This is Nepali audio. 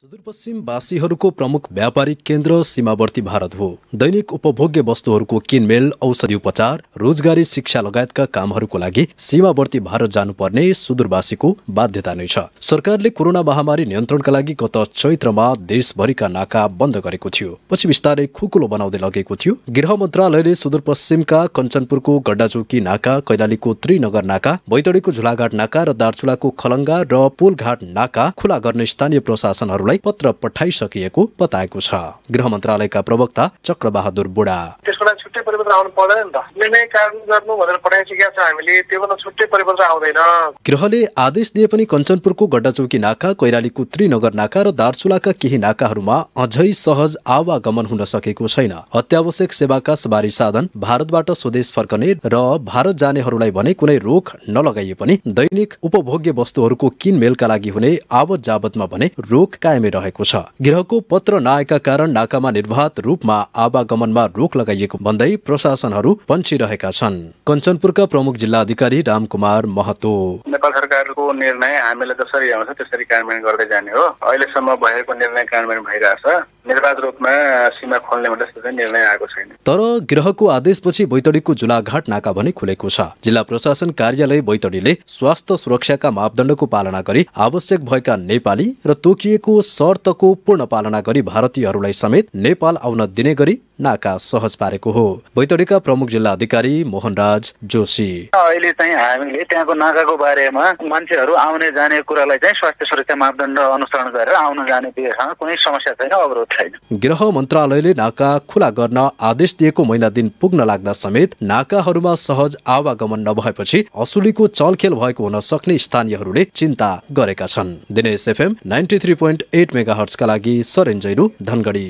सुदूरपश्चिमवासीहरूको प्रमुख व्यापारिक केन्द्र सीमावर्ती भारत हो दैनिक उपभोग्य वस्तुहरूको किनमेल औषधि उपचार रोजगारी शिक्षा लगायतका कामहरूको लागि सीमावर्ती भारत जानुपर्ने सुदूरवासीको बाध्यता नै छ सरकारले कोरोना महामारी नियन्त्रणका लागि गत चैत्रमा देशभरिका नाका बन्द गरेको थियो पछि बिस्तारै खुकुलो बनाउँदै लगेको थियो गृह मन्त्रालयले सुदूरपश्चिमका कञ्चनपुरको गड्डाचौकी नाका कैलालीको त्रिनगर नाका बैतडीको झुलाघाट नाका र दार्चुलाको खलङ्गा र पोलघाट नाका खुला गर्ने स्थानीय प्रशासनहरू अधिकारीहरूलाई पत्र पठाइसकिएको बताएको छ गृह मन्त्रालयका प्रवक्ता चक्रबहादुर बुढा छुट्टै परिपत्र आउनु पर्दैन नि त निर्णय कारण गर्नु भनेर पठाइसकेका छ हामीले त्योभन्दा छुट्टै परिपत्र आउँदैन ग्रहले आदेश दिए पनि कञ्चनपुरको गड्डाचौकी नाका कैरालीको त्रिनगर नाका र दार्चुलाका केही नाकाहरूमा अझै सहज आवागमन हुन सकेको छैन अत्यावश्यक सेवाका सवारी साधन भारतबाट स्वदेश फर्कने र भारत जानेहरूलाई भने कुनै रोक नलगाइए पनि दैनिक उपभोग्य वस्तुहरूको किनमेलका लागि हुने आवत जावतमा भने रोक कायमै रहेको छ गृहको पत्र नआएका कारण नाकामा निर्वात रूपमा आवागमनमा रोक लगाइएको भन्दै गर्दै प्रशासनहरू पञ्चिरहेका छन् कञ्चनपुरका प्रमुख जिल्ला अधिकारी रामकुमार महतो नेपाल सरकारको निर्णय हामीलाई जसरी आउँछ त्यसरी कार्यान्वयन गर्दै जाने हो अहिलेसम्म भएको निर्णय कार्यान्वयन भइरहेछ निर्वाध रूपमा सीमा खोल्ने निर्णय आएको छैन तर ग्रहको आदेशपछि बैतडीको जुलाघाट नाका भने खुलेको छ जिल्ला प्रशासन कार्यालय बैतडीले स्वास्थ्य सुरक्षाका मापदण्डको पालना गरी आवश्यक भएका नेपाली र तोकिएको शर्तको पूर्ण पालना गरी भारतीयहरूलाई समेत नेपाल आउन दिने गरी नाका सहज पारेको हो बैतडीका प्रमुख जिल्ला अधिकारी मोहनराज जोशी अहिले चाहिँ हामीले त्यहाँको नाकाको बारेमा मान्छेहरू आउने जाने कुरालाई चाहिँ स्वास्थ्य सुरक्षा मापदण्ड अनुसरण गरेर आउन जाने कुनै समस्या छैन अवरोध छैन गृह मन्त्रालयले नाका खुला गर्न आदेश दिएको महिना दिन पुग्न लाग्दा समेत नाकाहरूमा सहज आवागमन नभएपछि असुलीको चलखेल भएको हुन सक्ने स्थानीयहरूले चिन्ता गरेका छन् Dinesh FM ninety three point eight mega हर्चका लागि सरेन्जैनु धनगढी